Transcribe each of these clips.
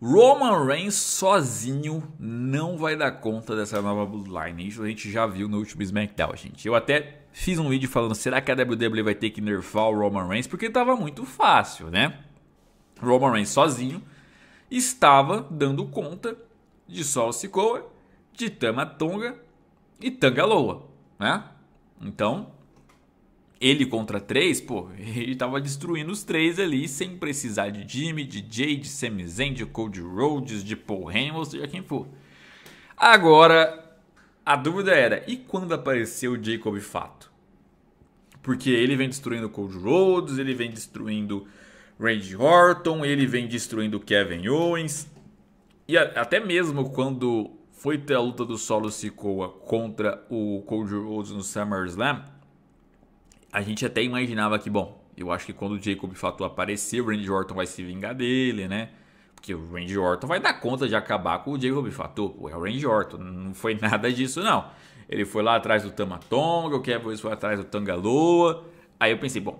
Roman Reigns sozinho não vai dar conta dessa nova Bloodline. Isso a gente já viu no último SmackDown, gente. Eu até fiz um vídeo falando: será que a WWE vai ter que nerfar o Roman Reigns? Porque estava muito fácil, né? Roman Reigns sozinho estava dando conta de Sol Sikoa, de Tama Tonga e Tangaloa, né? Então, ele contra três, pô, ele tava destruindo os três ali sem precisar de Jimmy, de Jay, de Sami Zayn, de Cody Rhodes, de Paul Heyman, seja quem for. Agora, a dúvida era, e quando apareceu o Jacob Fato? Porque ele vem destruindo Cody Rhodes, ele vem destruindo Randy Orton, ele vem destruindo Kevin Owens. E a, até mesmo quando foi ter a luta do Solo Sikoa contra o Cody Rhodes no SummerSlam, a gente até imaginava que, bom, eu acho que quando o Jacob Fatu aparecer, o Randy Orton vai se vingar dele, né? Porque o Randy Orton vai dar conta de acabar com o Jacob Fatu. Pô, é o Randy Orton, não foi nada disso, não. Ele foi lá atrás do Tamatonga, o Kevin foi atrás do Tangaloa. Aí eu pensei, bom,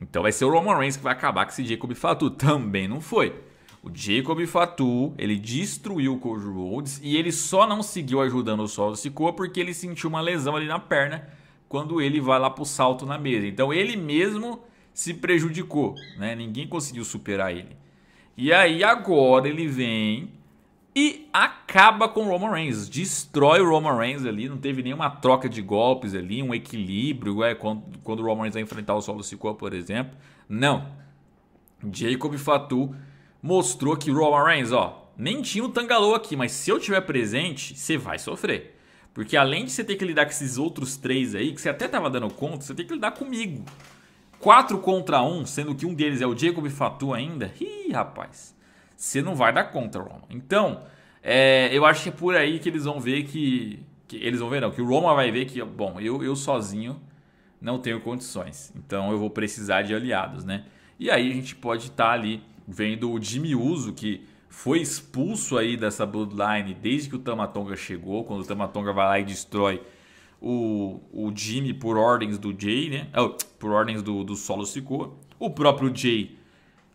então vai ser o Roman Reigns que vai acabar com esse Jacob Fatu. Também não foi. O Jacob Fatu, ele destruiu o Cody Rhodes e ele só não seguiu ajudando o Solo Sikoa porque ele sentiu uma lesão ali na perna quando ele vai lá para o salto na mesa. Então ele mesmo se prejudicou, né? ninguém conseguiu superar ele. E aí agora ele vem e acaba com o Roman Reigns, destrói o Roman Reigns ali, não teve nenhuma troca de golpes ali, um equilíbrio, é, quando, quando o Roman Reigns vai enfrentar o Solo Sikoa, por exemplo. Não. Jacob Fatu mostrou que o Roman Reigns, ó, nem tinha o um Tangaloa aqui, mas se eu tiver presente, você vai sofrer. Porque além de você ter que lidar com esses outros três aí, que você até estava dando conta, você tem que lidar comigo. Quatro contra um, sendo que um deles é o Jacob Fatu ainda. Ih, rapaz, você não vai dar conta, Roma. Então, é, eu acho que é por aí que eles vão ver que, que, Eles vão ver, não, que o Roma vai ver que, bom, eu, eu sozinho não tenho condições. Então eu vou precisar de aliados, né? E aí a gente pode estar tá ali vendo o Jimmy Uso, que foi expulso aí dessa Bloodline desde que o Tamatonga chegou, quando o Tamatonga vai lá e destrói o, o Jimmy por ordens do Jay, né? Oh, por ordens do, do Solo Sikoa. O próprio Jay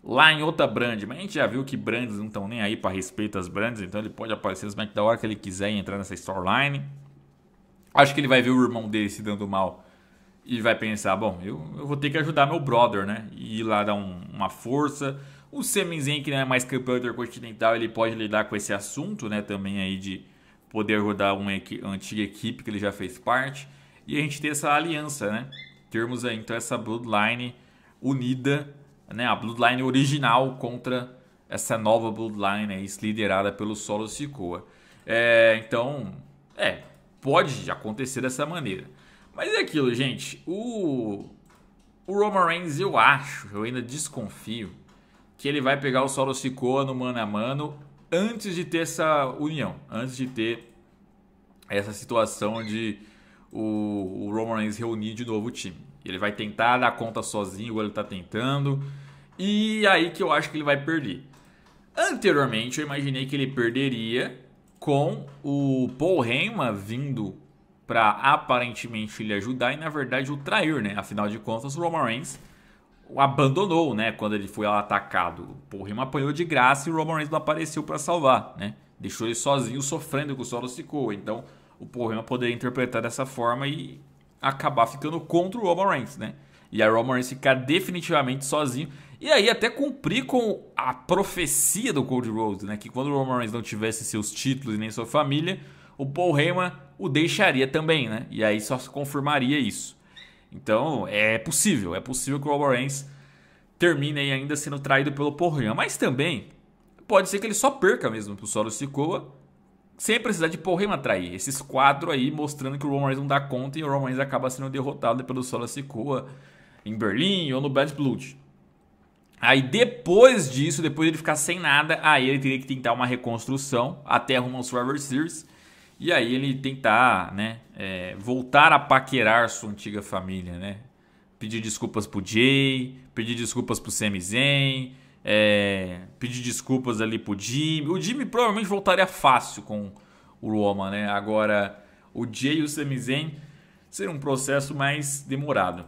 lá em outra brand, mas a gente já viu que brands não estão nem aí para respeito às brands, então ele pode aparecer no SmackDown da hora que ele quiser e entrar nessa storyline. Acho que ele vai ver o irmão dele se dando mal e vai pensar, bom, eu, eu vou ter que ajudar meu brother, né? E ir lá dar um, uma força, o Semenzen, que não é mais campeão intercontinental, ele pode lidar com esse assunto, né? Também aí de poder rodar uma, uma antiga equipe que ele já fez parte. E a gente tem essa aliança, né? Termos aí, então, essa Bloodline unida, né? A Bloodline original contra essa nova Bloodline aí, liderada pelo Solo Sikoa. É, então, é, pode acontecer dessa maneira. Mas é aquilo, gente. O, o Roman Reigns, eu acho, eu ainda desconfio que ele vai pegar o Solo Sikoa no mano a mano antes de ter essa união, antes de ter essa situação de o, o Roman Reigns reunir de novo o time. Ele vai tentar dar conta sozinho, igual ele está tentando, e aí que eu acho que ele vai perder. Anteriormente eu imaginei que ele perderia com o Paul Heyman vindo para aparentemente lhe ajudar e na verdade o trair, né? Afinal de contas, o Roman Reigns abandonou, né? Quando ele foi atacado. O Paul Heyman apanhou de graça e o Roman Reigns não apareceu para salvar, né? Deixou ele sozinho sofrendo com o solo Sikoa. Então, o Paul Heyman poderia interpretar dessa forma e acabar ficando contra o Roman Reigns, né? E aí o Roman Reigns ficar definitivamente sozinho. E aí até cumprir com a profecia do Cold Rose, né? Que quando o Roman Reigns não tivesse seus títulos e nem sua família, o Paul Heyman o deixaria também, né? E aí só se confirmaria isso. Então, é possível, é possível que o Alvarez termine aí ainda sendo traído pelo Porrinha. Mas também pode ser que ele só perca mesmo pro Solo Sikoa, sem precisar de Porrinha trair. Esses quatro aí mostrando que o Roman não dá conta e o Roman acaba sendo derrotado pelo Solo Sikoa em Berlim ou no Bad Blood. Aí depois disso, depois ele ficar sem nada, aí ele teria que tentar uma reconstrução até arrumar o Survivor Series. E aí ele tentar, né, é, voltar a paquerar sua antiga família, né? Pedir desculpas pro Jay, pedir desculpas pro Sami Zayn, é, pedir desculpas ali pro Jimmy. O Jimmy provavelmente voltaria fácil com o Roma, né? Agora, o Jay e o Sami Zayn seria um processo mais demorado.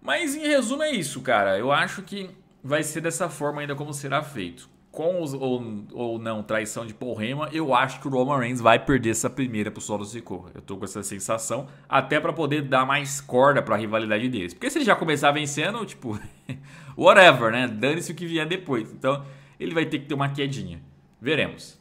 Mas em resumo é isso, cara. Eu acho que vai ser dessa forma ainda como será feito com os, ou, ou não traição de Paul Heyman, eu acho que o Roman Reigns vai perder essa primeira pro Solo Sikoa. Eu tô com essa sensação, até para poder dar mais corda para a rivalidade deles. Porque se ele já começar vencendo, tipo, whatever, né? Dane-se o que vier depois. Então, ele vai ter que ter uma quedinha. Veremos.